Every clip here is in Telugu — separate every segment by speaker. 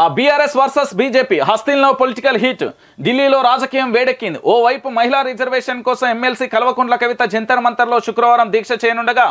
Speaker 1: ఆ బీఆర్ఎస్ వర్సెస్ బీజేపీ లో పొలిటికల్ హీట్ ఢిల్లీలో రాజకీయం వేడెక్కింది ఓవైపు మహిళా రిజర్వేషన్ కోసం ఎమ్మెల్సీ కల్వకుంట్ల కవిత జంతర్ మంతర్లో శుక్రవారం దీక్ష చేయనుండగా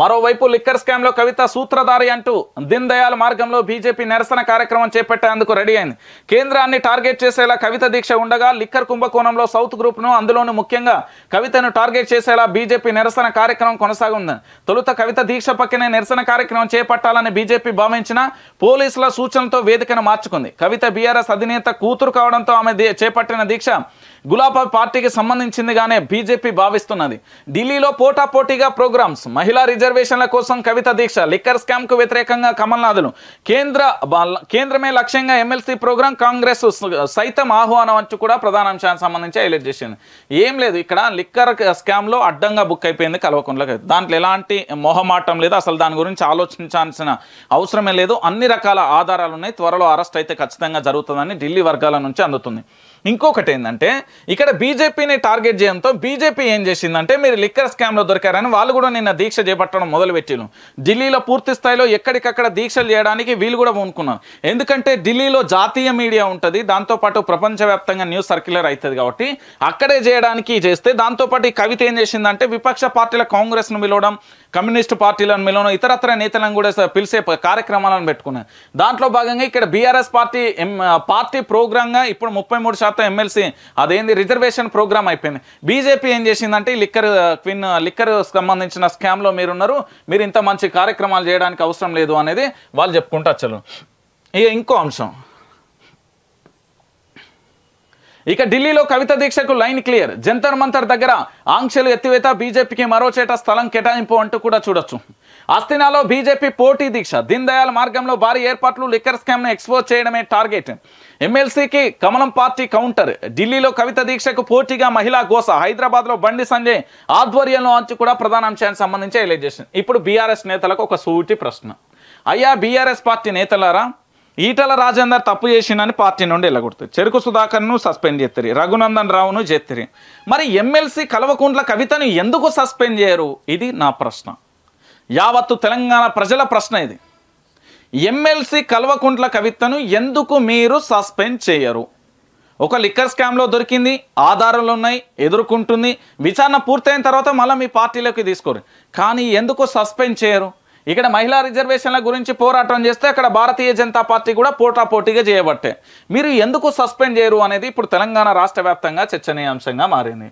Speaker 1: మరోవైపు లిక్కర్ స్కామ్లో కవిత సూత్రధారి అంటూ దీన్ దయాల్ మార్గంలో బీజేపీ నిరసన కార్యక్రమం చేపట్టేందుకు రెడీ అయింది కేంద్రాన్ని టార్గెట్ చేసేలా కవిత దీక్ష ఉండగా లిక్కర్ కుంభకోణంలో సౌత్ గ్రూప్ను అందులోనూ ముఖ్యంగా కవితను టార్గెట్ చేసేలా బీజేపీ నిరసన కార్యక్రమం కొనసాగుంది తొలుత కవిత దీక్ష పక్కనే నిరసన కార్యక్రమం చేపట్టాలని బీజేపీ భావించిన పోలీసుల సూచనలతో వేదికను మార్చుకుంది కవిత బీఆర్ఎస్ అధినేత కూతురు కావడంతో ఆమె చేపట్టిన దీక్ష గులాబా పార్టీకి సంబంధించిందిగానే బీజేపీ భావిస్తున్నది ఢిల్లీలో పోటా పోటీగా ప్రోగ్రామ్స్ మహిళా రిజర్వేషన్ల కోసం కవిత దీక్ష లిక్కర్ స్కామ్కు వ్యతిరేకంగా కమల్నాథులు కేంద్ర కేంద్రమే లక్ష్యంగా ఎమ్మెల్సీ ప్రోగ్రాం కాంగ్రెస్ సైతం ఆహ్వానం అంటూ కూడా ప్రధాన అంశానికి సంబంధించి హైలైట్ చేసింది ఏం లేదు ఇక్కడ లిక్కర్ స్కామ్లో అడ్డంగా బుక్ అయిపోయింది కలవకుండా దాంట్లో ఎలాంటి మొహమాటం లేదు అసలు దాని గురించి ఆలోచించాల్సిన అవసరమే లేదు అన్ని రకాల ఆధారాలు ఉన్నాయి త్వరలో అరెస్ట్ అయితే ఖచ్చితంగా జరుగుతుందని ఢిల్లీ వర్గాల నుంచి అందుతుంది ఇంకొకటి ఏంటంటే ఇక్కడ బీజేపీని టార్గెట్ చేయడంతో బీజేపీ ఏం చేసిందంటే మీరు లిక్కర్ స్కామ్లో దొరికారని వాళ్ళు కూడా నిన్న దీక్ష చేపట్టడం మొదలుపెట్టిను ఢిల్లీలో పూర్తి స్థాయిలో ఎక్కడికక్కడ దీక్షలు చేయడానికి వీళ్ళు కూడా ఊనుకున్నారు ఎందుకంటే ఢిల్లీలో జాతీయ మీడియా ఉంటుంది దాంతోపాటు ప్రపంచవ్యాప్తంగా న్యూస్ సర్క్యులర్ అవుతుంది కాబట్టి అక్కడే చేయడానికి చేస్తే దాంతోపాటు ఈ కవిత ఏం చేసిందంటే విపక్ష పార్టీల కాంగ్రెస్ను పిలవడం కమ్యూనిస్టు పార్టీలను మిలవడం ఇతరత్ర నేతలను కూడా పిలిచే కార్యక్రమాలను పెట్టుకున్నారు దాంట్లో భాగంగా ఇక్కడ బీఆర్ఎస్ పార్టీ పార్టీ ప్రోగ్రాంగా ఇప్పుడు ముప్పై మూడు శాతం శాతం ఎమ్మెల్సీ అదేంది రిజర్వేషన్ ప్రోగ్రామ్ అయిపోయింది బీజేపీ ఏం చేసిందంటే లిక్కర్ క్విన్ లిక్కర్ సంబంధించిన స్కామ్లో మీరున్నారు మీరు ఇంత మంచి కార్యక్రమాలు చేయడానికి అవసరం లేదు అనేది వాళ్ళు చెప్పుకుంటూ వచ్చారు ఇక ఇంకో అంశం ఇక ఢిల్లీలో కవిత దీక్షకు లైన్ క్లియర్ జంతర్ మంతర్ దగ్గర ఆంక్షలు ఎత్తివేత బీజేపీకి మరోచేట స్థలం కేటాయింపు అంటూ కూడా చూడొచ్చు అస్థినాలో బీజేపీ పోటీ దీక్ష దీన్ దయాల్ మార్గంలో భారీ ఏర్పాట్లు లిక్కర్ స్కామ్ను ఎక్స్పోజ్ చేయడమే టార్గెట్ ఎమ్మెల్సీకి కమలం పార్టీ కౌంటర్ ఢిల్లీలో కవిత దీక్షకు పోటీగా మహిళా గోస హైదరాబాద్లో బండి సంజయ్ ఆధ్వర్యంలో అంచు కూడా ప్రధాన అంశానికి సంబంధించి ఎలైజేషన్ ఇప్పుడు బీఆర్ఎస్ నేతలకు ఒక సూటి ప్రశ్న అయ్యా బీఆర్ఎస్ పార్టీ నేతలారా ఈటల రాజేందర్ తప్పు అని పార్టీ నుండి వెళ్ళగొడుతుంది చెరుకు సుధాకర్ను సస్పెండ్ చేస్తారు రఘునందన్ రావును చేస్తారు మరి ఎమ్మెల్సీ కలవకుంట్ల కవితను ఎందుకు సస్పెండ్ చేయరు ఇది నా ప్రశ్న యావత్తు తెలంగాణ ప్రజల ప్రశ్న ఇది ఎమ్మెల్సీ కల్వకుంట్ల కవితను ఎందుకు మీరు సస్పెండ్ చేయరు ఒక లిక్కర్ స్కామ్లో దొరికింది ఆధారాలు ఉన్నాయి ఎదుర్కొంటుంది విచారణ పూర్తయిన తర్వాత మళ్ళీ మీ పార్టీలోకి తీసుకోరు కానీ ఎందుకు సస్పెండ్ చేయరు ఇక్కడ మహిళా రిజర్వేషన్ల గురించి పోరాటం చేస్తే అక్కడ భారతీయ జనతా పార్టీ కూడా పోటాపోటీగా చేయబట్టే మీరు ఎందుకు సస్పెండ్ చేయరు అనేది ఇప్పుడు తెలంగాణ రాష్ట్ర చర్చనీయాంశంగా మారింది